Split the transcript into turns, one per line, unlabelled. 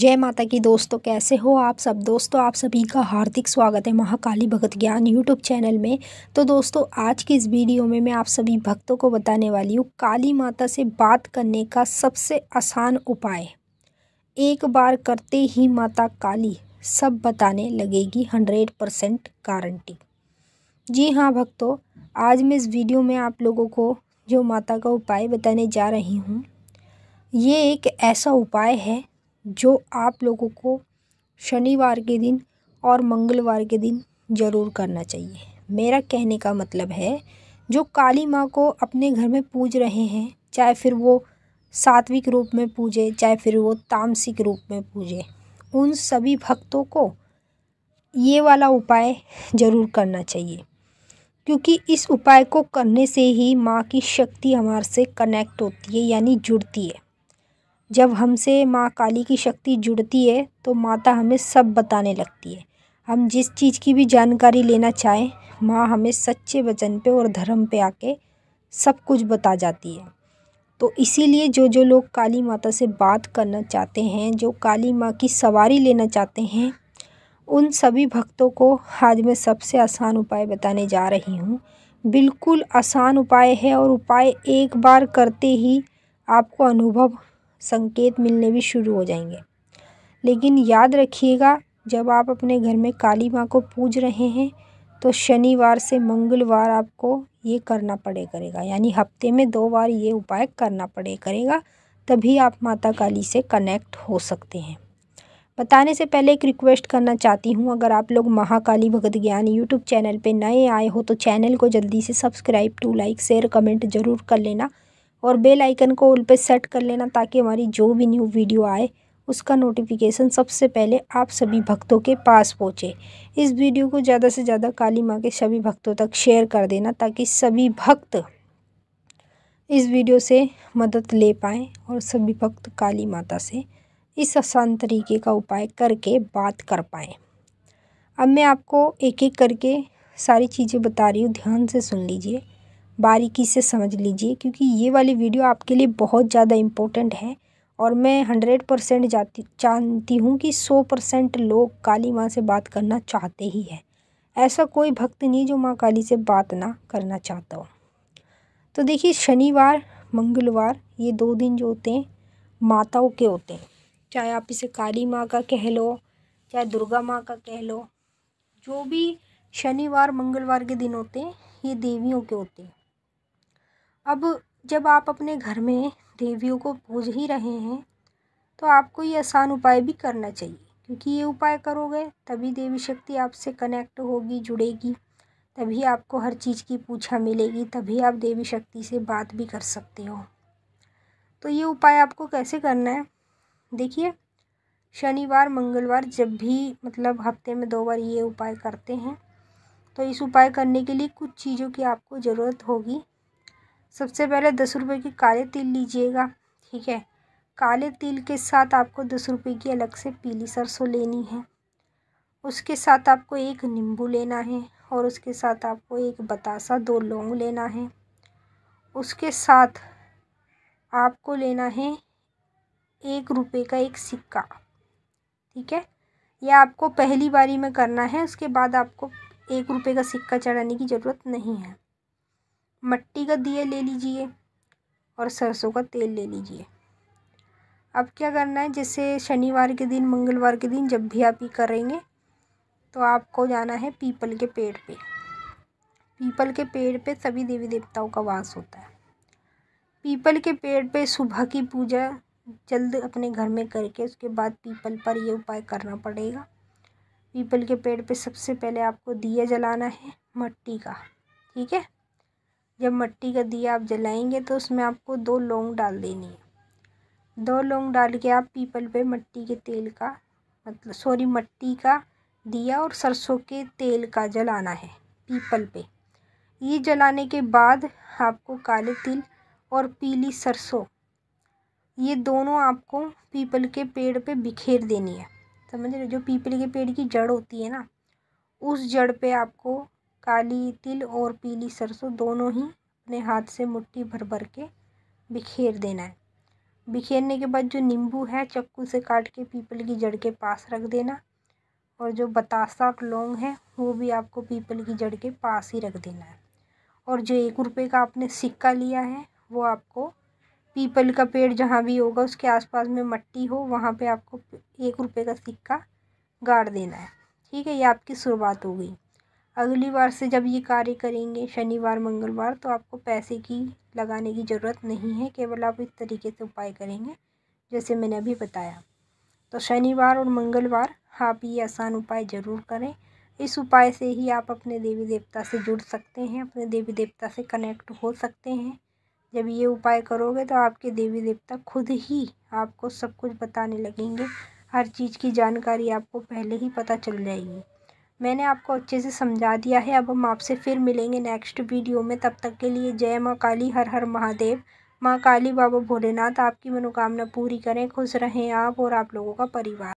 जय माता की दोस्तों कैसे हो आप सब दोस्तों आप सभी का हार्दिक स्वागत है महाकाली भगत ज्ञान यूट्यूब चैनल में तो दोस्तों आज की इस वीडियो में मैं आप सभी भक्तों को बताने वाली हूँ काली माता से बात करने का सबसे आसान उपाय एक बार करते ही माता काली सब बताने लगेगी हंड्रेड परसेंट गारंटी जी हाँ भक्तों आज मैं इस वीडियो में आप लोगों को जो माता का उपाय बताने जा रही हूँ ये एक ऐसा उपाय है जो आप लोगों को शनिवार के दिन और मंगलवार के दिन ज़रूर करना चाहिए मेरा कहने का मतलब है जो काली माँ को अपने घर में पूज रहे हैं चाहे फिर वो सात्विक रूप में पूजे चाहे फिर वो तामसिक रूप में पूजे उन सभी भक्तों को ये वाला उपाय ज़रूर करना चाहिए क्योंकि इस उपाय को करने से ही माँ की शक्ति हमारे से कनेक्ट होती है यानी जुड़ती है जब हमसे माँ काली की शक्ति जुड़ती है तो माता हमें सब बताने लगती है हम जिस चीज़ की भी जानकारी लेना चाहें माँ हमें सच्चे वचन पे और धर्म पे आके सब कुछ बता जाती है तो इसीलिए जो जो लोग काली माता से बात करना चाहते हैं जो काली माँ की सवारी लेना चाहते हैं उन सभी भक्तों को आज मैं सबसे आसान उपाय बताने जा रही हूँ बिल्कुल आसान उपाय है और उपाय एक बार करते ही आपको अनुभव संकेत मिलने भी शुरू हो जाएंगे लेकिन याद रखिएगा जब आप अपने घर में काली माँ को पूज रहे हैं तो शनिवार से मंगलवार आपको ये करना पड़े करेगा यानी हफ्ते में दो बार ये उपाय करना पड़े करेगा तभी आप माता काली से कनेक्ट हो सकते हैं बताने से पहले एक रिक्वेस्ट करना चाहती हूँ अगर आप लोग महाकाली भगत ज्ञान यूट्यूब चैनल पे नए आए हो तो चैनल को जल्दी से subscribe to like share comment जरूर कर लेना और बेल आइकन को उल पे सेट कर लेना ताकि हमारी जो भी न्यू वीडियो आए उसका नोटिफिकेशन सबसे पहले आप सभी भक्तों के पास पहुँचे इस वीडियो को ज़्यादा से ज़्यादा काली माँ के सभी भक्तों तक शेयर कर देना ताकि सभी भक्त इस वीडियो से मदद ले पाएँ और सभी भक्त काली माता से इस आसान तरीके का उपाय करके बात कर पाएँ अब मैं आपको एक एक करके सारी चीज़ें बता रही हूँ ध्यान से सुन लीजिए बारीकी से समझ लीजिए क्योंकि ये वाली वीडियो आपके लिए बहुत ज़्यादा इम्पोर्टेंट है और मैं हंड्रेड परसेंट जाती जानती हूँ कि सौ परसेंट लोग काली माँ से बात करना चाहते ही है ऐसा कोई भक्त नहीं जो माँ काली से बात ना करना चाहता हो तो देखिए शनिवार मंगलवार ये दो दिन जो होते हैं माताओं के होते हैं चाहे आप इसे काली माँ का कह लो चाहे दुर्गा माँ का कह लो जो भी शनिवार मंगलवार के दिन होते हैं ये देवियों के होते हैं अब जब आप अपने घर में देवियों को पूज ही रहे हैं तो आपको ये आसान उपाय भी करना चाहिए क्योंकि ये उपाय करोगे तभी देवी शक्ति आपसे कनेक्ट होगी जुड़ेगी तभी आपको हर चीज़ की पूछा मिलेगी तभी आप देवी शक्ति से बात भी कर सकते हो तो ये उपाय आपको कैसे करना है देखिए शनिवार मंगलवार जब भी मतलब हफ्ते में दो बार ये उपाय करते हैं तो इस उपाय करने के लिए कुछ चीज़ों की आपको ज़रूरत होगी सबसे पहले दस रुपये की काले तिल लीजिएगा ठीक है काले तिल के साथ आपको दस रुपये की अलग से पीली सरसों लेनी है उसके साथ आपको एक नींबू लेना है और उसके साथ आपको एक बतासा दो लौंग लेना है उसके साथ आपको लेना है एक रुपये का एक सिक्का ठीक है यह आपको पहली बारी में करना है उसके बाद आपको एक रुपये का सिक्का चढ़ाने की ज़रूरत नहीं है मट्टी का दिया ले लीजिए और सरसों का तेल ले लीजिए अब क्या करना है जैसे शनिवार के दिन मंगलवार के दिन जब भी आप ये करेंगे तो आपको जाना है पीपल के पेड़ पे पीपल के पेड़ पे सभी देवी देवताओं का वास होता है पीपल के पेड़ पे सुबह की पूजा जल्द अपने घर में करके उसके बाद पीपल पर ये उपाय करना पड़ेगा पीपल के पेड़ पे सबसे पहले आपको दिया जलाना है मट्टी का ठीक है जब मट्टी का दिया आप जलाएंगे तो उसमें आपको दो लौंग डाल देनी है दो लौंग डाल के आप पीपल पे मट्टी के तेल का मतलब सॉरी मट्टी का दिया और सरसों के तेल का जलाना है पीपल पे ये जलाने के बाद आपको काले तिल और पीली सरसों ये दोनों आपको पीपल के पेड़ पे बिखेर देनी है समझ रहे जो पीपल के पेड़ की जड़ होती है ना उस जड़ पे आपको काली तिल और पीली सरसों दोनों ही अपने हाथ से मुट्ठी भर भर के बिखेर देना है बिखेरने के बाद जो नींबू है चक्कू से काट के पीपल की जड़ के पास रख देना और जो बतासा लौंग है वो भी आपको पीपल की जड़ के पास ही रख देना है और जो एक रुपये का आपने सिक्का लिया है वो आपको पीपल का पेड़ जहाँ भी होगा उसके आसपास में मट्टी हो वहाँ पे आपको एक रुपये का सिक्का गाड़ देना है ठीक है ये आपकी शुरुआत हो गई अगली बार से जब ये कार्य करेंगे शनिवार मंगलवार तो आपको पैसे की लगाने की ज़रूरत नहीं है केवल आप इस तरीके से उपाय करेंगे जैसे मैंने अभी बताया तो शनिवार और मंगलवार आप ये आसान उपाय ज़रूर करें इस उपाय से ही आप अपने देवी देवता से जुड़ सकते हैं अपने देवी देवता से कनेक्ट हो सकते हैं जब ये उपाय करोगे तो आपके देवी देवता खुद ही आपको सब कुछ बताने लगेंगे हर चीज़ की जानकारी आपको पहले ही पता चल जाएगी मैंने आपको अच्छे से समझा दिया है अब हम आपसे फिर मिलेंगे नेक्स्ट वीडियो में तब तक के लिए जय माँ काली हर हर महादेव माँ काली बाबा भोलेनाथ आपकी मनोकामना पूरी करें खुश रहें आप और आप लोगों का परिवार